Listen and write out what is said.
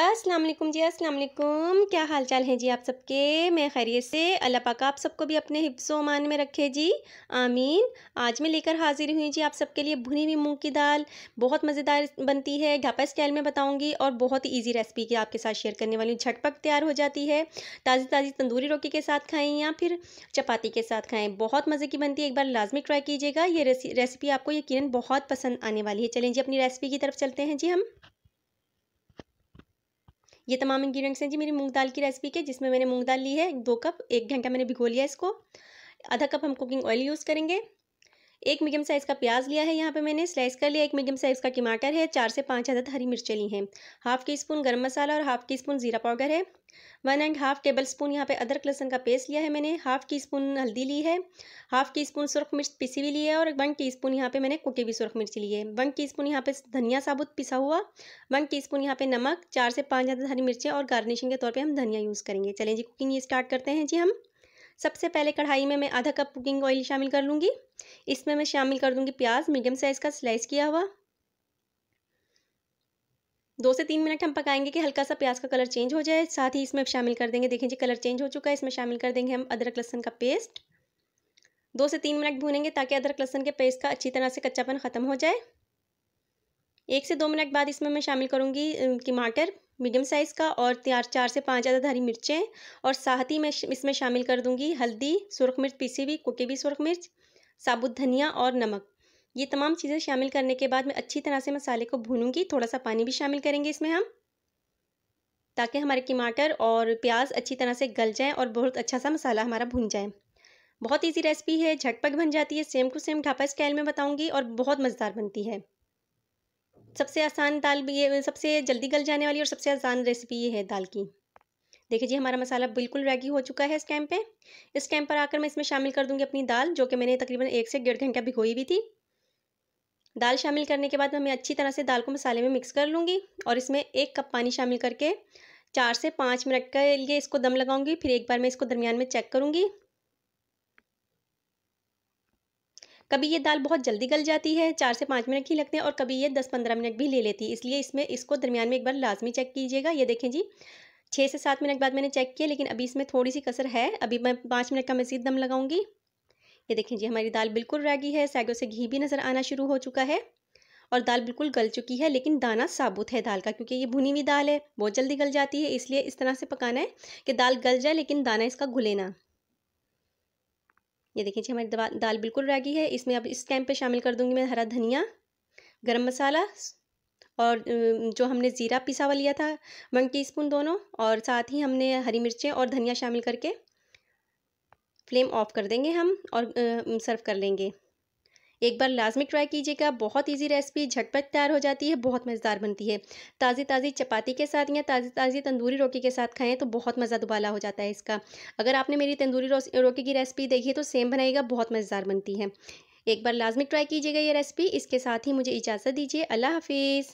अस्सलाम वालेकुम जी अस्सलाम वालेकुम क्या हाल चाल हैं जी आप सबके मैं खैरियत से अल्लाह पाक आप सबको भी अपने हिफ्सो अमान में रखे जी आमीन आज मैं लेकर हाजिर हुई जी आप सबके लिए भुनी हुई मूंग की दाल बहुत मज़ेदार बनती है ढापा स्टाइल में बताऊंगी और बहुत ही ईजी रेसिपी की आपके साथ शेयर करने वाली हूँ झटपट तैयार हो जाती है ताज़ी ताज़ी तंदूरी रोटी के साथ खाएँ या फिर चपाती के साथ खाएँ बहुत मज़े की बनती है एक बार लाजमी ट्राई कीजिएगा ये रेसिपी आपको यकीन बहुत पसंद आने वाली है चलें जी अपनी रेसिपी की तरफ चलते हैं जी हम ये तमाम इंग्रीडियंट्स हैं जी मेरी मूंग दाल की रेसिपी के जिसमें मैंने मूंग दाल ली है दो कप एक घंटा मैंने भिगो लिया इसको आधा कप हम कुकिंग ऑयल यूज़ करेंगे एक मीडियम साइज़ का प्याज लिया है यहाँ पे मैंने स्लाइस कर लिया एक मीडियम साइज़ का टमाटर है चार से पाँच अदद हरी मिर्चें ली हैं हाफ़ टी स्पून गर्म मसाला और हाफ़ टी स्पून ज़ीरा पाउडर है one and half tablespoon यहाँ पे अदरक लहसन का पेस्ट लिया है मैंने हाफ़ टी स्पून हल्दी ली है हाफ़ टी स्पून सुरख मिर्च पिसी हुई ली है और वन टी स्पून यहाँ पे मैंने कुटी हुई सुरख मिर्च ली है वन टी स्पून यहाँ पे धनिया साबुत पिसा हुआ वन टी स्पून यहाँ पे नमक चार से पाँच हरी मिर्चें और गार्निशिंग के तौर पर हम धनिया यूज़ करेंगे चलें जी कुकिंग ये स्टार्ट करते हैं जी हम सबसे पहले कढ़ाई में मैं आधा कप कुकिंग ऑयल शामिल कर लूँगी इसमें मैं शामिल कर दूँगी प्याज मीडियम साइज़ का स्लाइस किया हुआ दो से तीन मिनट हम पकाएंगे कि हल्का सा प्याज का कलर चेंज हो जाए साथ ही इसमें शामिल कर देंगे देखें जी कलर चेंज हो चुका है इसमें शामिल कर देंगे हम अदरक लहसन का पेस्ट दो से तीन मिनट भूनेंगे ताकि अदरक लहसन के पेस्ट का अच्छी तरह से कच्चापन ख़त्म हो जाए एक से दो मिनट बाद इसमें मैं शामिल करूँगी टमाटर मीडियम साइज़ का और चार चार से पाँच ज़्यादा हरी मिर्चें और साथ ही मैं इसमें शामिल कर दूंगी हल्दी सुरख मिर्च पीसी हुई कुकी हुई सुरख मिर्च साबुत धनिया और नमक ये तमाम चीज़ें शामिल करने के बाद मैं अच्छी तरह से मसाले को भूनूंगी थोड़ा सा पानी भी शामिल करेंगे इसमें हम ताकि हमारे टमाटर और प्याज अच्छी तरह से गल जाएँ और बहुत अच्छा सा मसाला हमारा भुन जाए बहुत ईजी रेसिपी है झटपट बन जाती है same to same dhaba style में बताऊँगी और बहुत मज़ेदार बनती है सबसे आसान दाल भी ये सबसे जल्दी गल जाने वाली और सबसे आसान रेसिपी ये है दाल की देखिए जी हमारा मसाला बिल्कुल रेडी हो चुका है इस टाइम पे इस टाइम पर आकर मैं इसमें शामिल कर दूंगी अपनी दाल जो कि मैंने तकरीबन एक से डेढ़ घंटा भिगोई भी थी दाल शामिल करने के बाद मैं अच्छी तरह से दाल को मसाले में मिक्स कर लूँगी और इसमें एक कप पानी शामिल करके चार से पाँच मिनट के लिए इसको दम लगाऊंगी फिर एक बार मैं इसको दरमियान में चेक करूँगी कभी ये दाल बहुत जल्दी गल जाती है चार से पाँच मिनट ही लगते हैं और कभी ये दस पंद्रह मिनट भी ले लेती है इसलिए इसमें इसको दरमियान में एक बार लाजमी चेक कीजिएगा ये देखें जी छः से सात मिनट बाद मैंने चेक किया लेकिन अभी इसमें थोड़ी सी कसर है अभी मैं पाँच मिनट का मज़ीद दम लगाऊंगी ये देखें जी हमारी दाल बिल्कुल रैगी है सैगों से घी भी नज़र आना शुरू हो चुका है और दाल बिल्कुल गल चुकी है लेकिन दाना साबुत है दाल का क्योंकि ये भुनी हुई दाल है बहुत जल्दी गल जाती है इसलिए इस तरह से पकाना है कि दाल गल जाए लेकिन दाना इसका घुले ना ये देखिए जी हमारी दाल बिल्कुल रेडी है इसमें अब इस टाइम पे शामिल कर दूंगी मैं हरा धनिया गरम मसाला और जो हमने ज़ीरा पिसा हुआ लिया था वन स्पून दोनों और साथ ही हमने हरी मिर्चें और धनिया शामिल करके फ्लेम ऑफ कर देंगे हम और सर्व कर लेंगे एक बार लाजमी ट्राई कीजिएगा बहुत ईजी रेसिपी झटपट तैयार हो जाती है बहुत मज़ेदार बनती है ताज़ी ताज़ी चपाती के साथ या ताज़ी ताज़ी तंदूरी रोटी के साथ खाएँ तो बहुत मज़ा दुबाला हो जाता है इसका अगर आपने मेरी तंदूरी रोटी की रेसिपी देखी है तो सेम बनाइएगा बहुत मज़ेदार बनती है एक बार लाजमी ट्राई कीजिएगा ये रेसिपी इसके साथ ही मुझे इजाज़त दीजिए अल्लाह हाफिज़